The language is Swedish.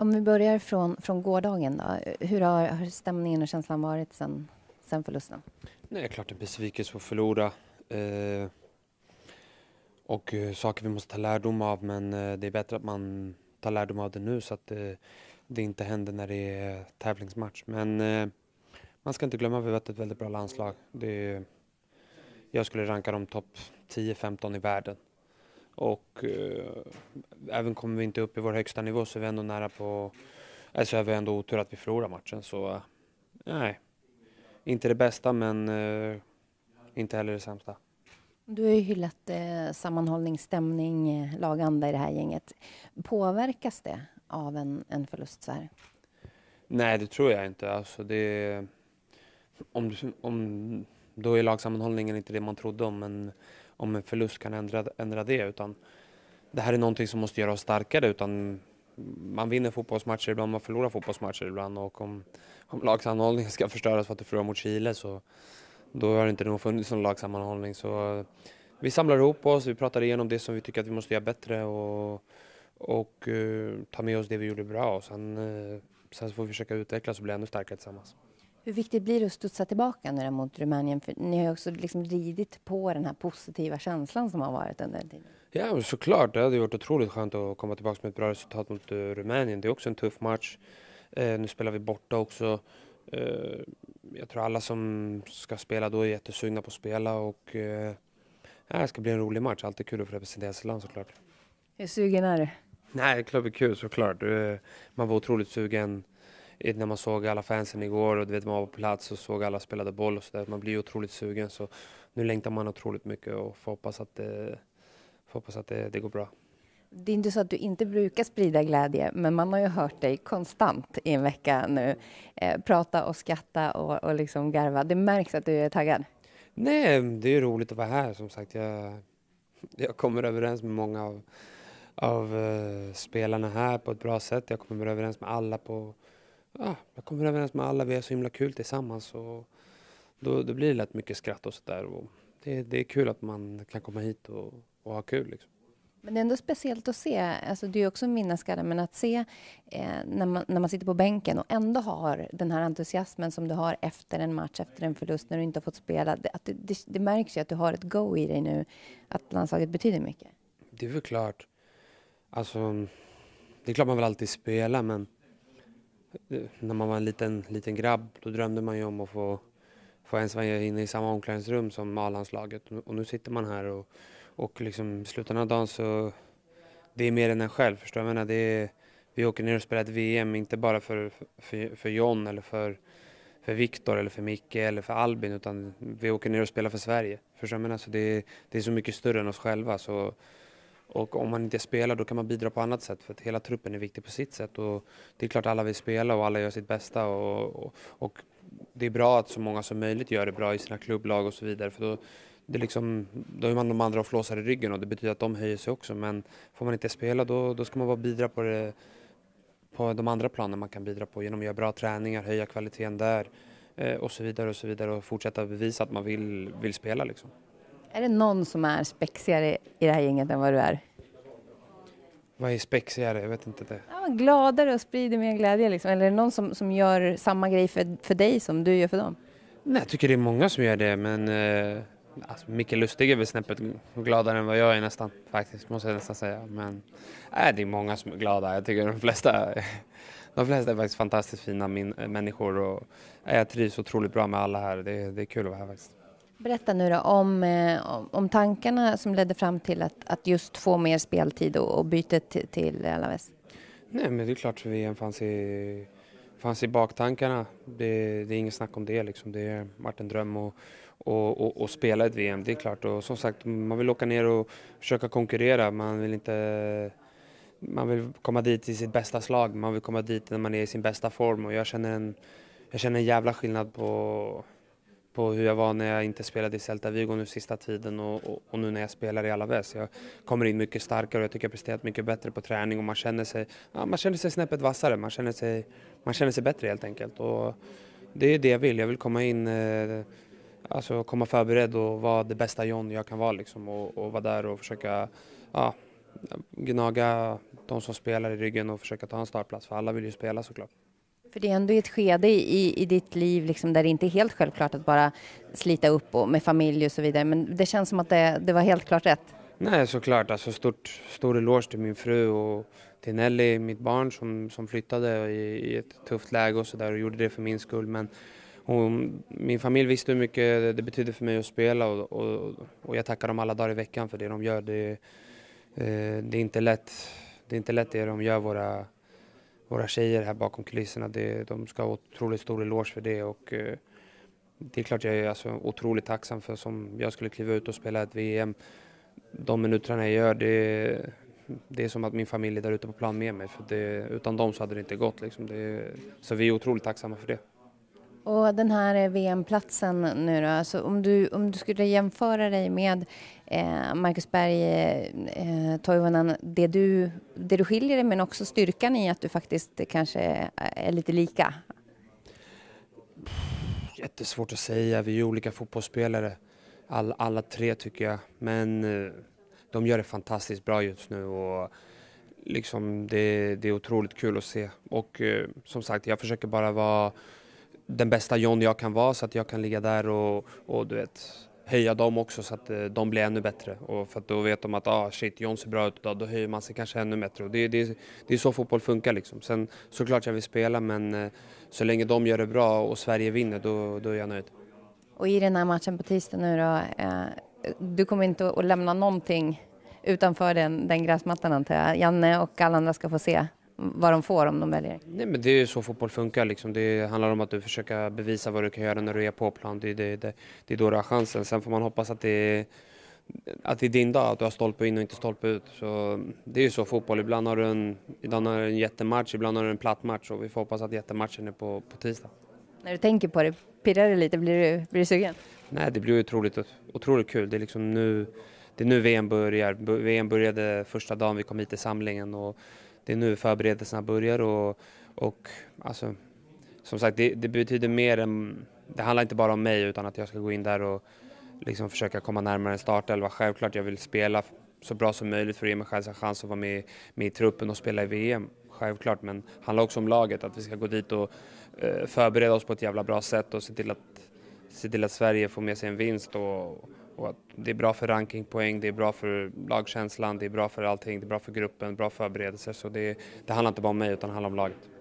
Om vi börjar från, från gårdagen då. Hur har, har stämningen och känslan varit sen, sen förlusten? det är klart en besvikelse att förlora. Eh, och eh, saker vi måste ta lärdom av men eh, det är bättre att man tar lärdom av det nu så att det, eh, det inte händer när det är tävlingsmatch. Men eh, man ska inte glömma att vi har ett väldigt bra landslag. Det är, jag skulle ranka dem topp 10-15 i världen. Och eh, även kommer vi inte upp i vår högsta nivå så är vi ändå nära på, eller eh, så är vi ändå otur att vi förlorar matchen. Så eh, nej, inte det bästa men eh, inte heller det sämsta. Du har ju hyllat eh, sammanhållning, stämning, eh, laganda i det här gänget. Påverkas det av en, en förlust så här? Nej, det tror jag inte. Alltså det, om, om, då är lagsammanhållningen inte det man trodde om, men om en förlust kan ändra, ändra det utan det här är någonting som måste göra oss starkare utan man vinner fotbollsmatcher ibland, man förlorar fotbollsmatcher ibland och om, om lagsammanhållningen ska förstöras för att du förlorar mot Chile så då har det inte nog funnits någon lagsammanhållning. Så vi samlar ihop oss, vi pratar igenom det som vi tycker att vi måste göra bättre och, och uh, ta med oss det vi gjorde bra och sen, uh, sen får vi försöka utvecklas och bli ännu starkare tillsammans. Hur viktigt blir det att studsa tillbaka nu mot Rumänien? För ni har ju också liksom ridit på den här positiva känslan som har varit under tiden. Ja, såklart. Det hade varit otroligt skönt att komma tillbaka med ett bra resultat mot eh, Rumänien. Det är också en tuff match. Eh, nu spelar vi borta också. Eh, jag tror alla som ska spela då är jättesugna på att spela och eh, det ska bli en rolig match. Alltid kul att få representera sitt land såklart. Hur sugen är du? Nej, det är klart det är kul såklart. Man var otroligt sugen när man såg alla fansen igår och du vet, man var på plats och såg alla spelade boll och sådär. Man blir otroligt sugen. Så nu längtar man otroligt mycket och får hoppas att, det, får hoppas att det, det går bra. Det är inte så att du inte brukar sprida glädje, men man har ju hört dig konstant i en vecka nu eh, prata och skratta och, och liksom garva. Det märks att du är taggad. Nej, det är roligt att vara här som sagt. Jag, jag kommer överens med många av, av uh, spelarna här på ett bra sätt. Jag kommer överens med alla på, ja, jag kommer överens med alla, vi har så himla kul tillsammans. Och då, då blir det lätt mycket skratt och sådär. Det, det är kul att man kan komma hit och, och ha kul. Liksom. Men det är ändå speciellt att se, alltså det är också en vinnarskalle, men att se eh, när, man, när man sitter på bänken och ändå har den här entusiasmen som du har efter en match, efter en förlust, när du inte har fått spela. Det, att det, det, det märks ju att du har ett go i dig nu, att landslaget betyder mycket. Det är väl klart. Alltså, det är klart man vill alltid spela, men när man var en liten, liten grabb, då drömde man ju om att få, få ens vara inne i samma omklädningsrum som A-landslaget. Och nu sitter man här och, och liksom i slutändan av dagen så, det är mer än en själv, förstår jag? menar, det är, vi åker ner och spelar ett VM, inte bara för, för, för John eller för, för Viktor eller för Micke eller för Albin, utan vi åker ner och spelar för Sverige. Förstår jag menar, så det, det är så mycket större än oss själva. Så, och om man inte spelar då kan man bidra på annat sätt för att hela truppen är viktig på sitt sätt. Och det är klart alla vill spela och alla gör sitt bästa. Och, och, och det är bra att så många som möjligt gör det bra i sina klubblag och så vidare. För då, det är liksom, då är man de andra och flåsar i ryggen och det betyder att de höjer sig också. Men får man inte spela då, då ska man bara bidra på, det, på de andra planen man kan bidra på genom att göra bra träningar, höja kvaliteten där eh, och så vidare och så vidare och fortsätta bevisa att man vill, vill spela liksom. Är det någon som är spexigare i det här gänget än vad du är? Vad är spexigare? Jag vet inte det. Ja, gladare och sprider mer glädje liksom. Eller är det någon som, som gör samma grej för, för dig som du gör för dem? Nej, jag tycker det är många som gör det men eh, alltså, Micke Lustig är väl snäppet gladare än vad jag är nästan faktiskt, måste jag nästan säga. Men nej, eh, det är många som är glada. Jag tycker de flesta, de flesta är faktiskt fantastiskt fina min, eh, människor och eh, jag trivs otroligt bra med alla här. Det, det är kul att vara här faktiskt. Berätta nu då eh, om, om tankarna som ledde fram till att, att just få mer speltid och, och bytet till, till Alaves. Nej, men det är klart VM fanns i, fanns i baktankarna. Det, det är inget snack om det liksom. Det har varit en dröm att och, och, och, spela ett VM, det är klart. Och som sagt, man vill åka ner och försöka konkurrera. Man vill inte... Man vill komma dit i sitt bästa slag. Man vill komma dit när man är i sin bästa form och jag känner en, jag känner en jävla skillnad på på hur jag var när jag inte spelade i Celta Vigo nu sista tiden och, och, och nu när jag spelar i Alaves. Jag kommer in mycket starkare och jag tycker jag presterat mycket bättre på träning och man känner sig, ja, man känner sig snäppet vassare, man känner sig, man känner sig bättre helt enkelt. Och det är det jag vill, jag vill komma in, eh, alltså komma förberedd och vara det bästa John jag kan vara liksom och, och vara där och försöka ja, gnaga de som spelar i ryggen och försöka ta en startplats för alla vill ju spela såklart. För det är ändå ett skede i, i ditt liv liksom där det inte är helt självklart att bara slita upp och med familj och så vidare. Men det känns som att det, det var helt klart rätt. Nej, såklart. Alltså stort, stor eloge till min fru och till Nelly, mitt barn som, som flyttade i, i ett tufft läge och sådär och gjorde det för min skull. Men hon, min familj visste hur mycket det betydde för mig att spela och, och, och, jag tackar dem alla dagar i veckan för det de gör. Det, eh, det, är inte lätt, det är inte lätt det de gör, våra våra tjejer här bakom kulisserna, det, de ska ha otroligt stor eloge för det och eh, det är klart jag är alltså otroligt tacksam för som jag skulle kliva ut och spela ett VM. De minuterna jag gör, det, det är som att min familj är där ute på plan med mig. För det, utan dem så hade det inte gått. Liksom. Det, så vi är otroligt tacksamma för det. Och den här eh, VM-platsen nu då, alltså om, du, om du skulle jämföra dig med eh, Marcus Berg, eh, eh, Toivonen, det du, det du skiljer dig men också styrkan i att du faktiskt kanske är lite lika? Jättesvårt att säga, vi är ju olika fotbollsspelare, All, alla tre tycker jag. Men eh, de gör det fantastiskt bra just nu. Och, Liksom det, det är otroligt kul att se och eh, som sagt jag försöker bara vara den bästa John jag kan vara så att jag kan ligga där och, och du vet, höja dem också så att eh, de blir ännu bättre. Och för att då vet de att ah, shit, John ser bra ut idag, då höjer man sig kanske ännu bättre. Och det, det, det är så fotboll funkar liksom. Sen såklart jag vill spela men eh, så länge de gör det bra och Sverige vinner då, då är jag nöjd. Och i den här matchen på tisdag nu då, eh, du kommer inte att lämna någonting utanför den, den gräsmattan antar jag. Janne och alla andra ska få se vad de får om de väljer? Nej, men det är ju så fotboll funkar. Liksom. Det handlar om att du försöker bevisa vad du kan göra när du är på plan. Det, det, det, det är då du har chansen. Sen får man hoppas att det är att det är din dag, att du har stolpe in och inte stolpe ut. Så det är ju så fotboll, ibland har du en, ibland har du en jättematch, ibland har du en platt match och vi får hoppas att jättematchen är på, på tisdag. När du tänker på det, pirrar det lite? Blir du, blir du sugen? Nej, det blir otroligt, otroligt kul. Det är liksom nu, det är nu VM börjar. VM började första dagen vi kom hit till samlingen och det är nu förberedelserna börjar och, och alltså, som sagt, det, det, betyder mer än... Det handlar inte bara om mig utan att jag ska gå in där och liksom försöka komma närmare startelva. Självklart, jag vill spela så bra som möjligt för att ge mig själv en chans att vara med, med i truppen och spela i VM. Självklart, men det handlar också om laget, att vi ska gå dit och eh, förbereda oss på ett jävla bra sätt och se till att, se till att Sverige får med sig en vinst. Och, och att det är bra för rankingpoäng, det är bra för lagkänslan, det är bra för allting, det är bra för gruppen, bra förberedelser. Så det, det handlar inte bara om mig utan det handlar om laget.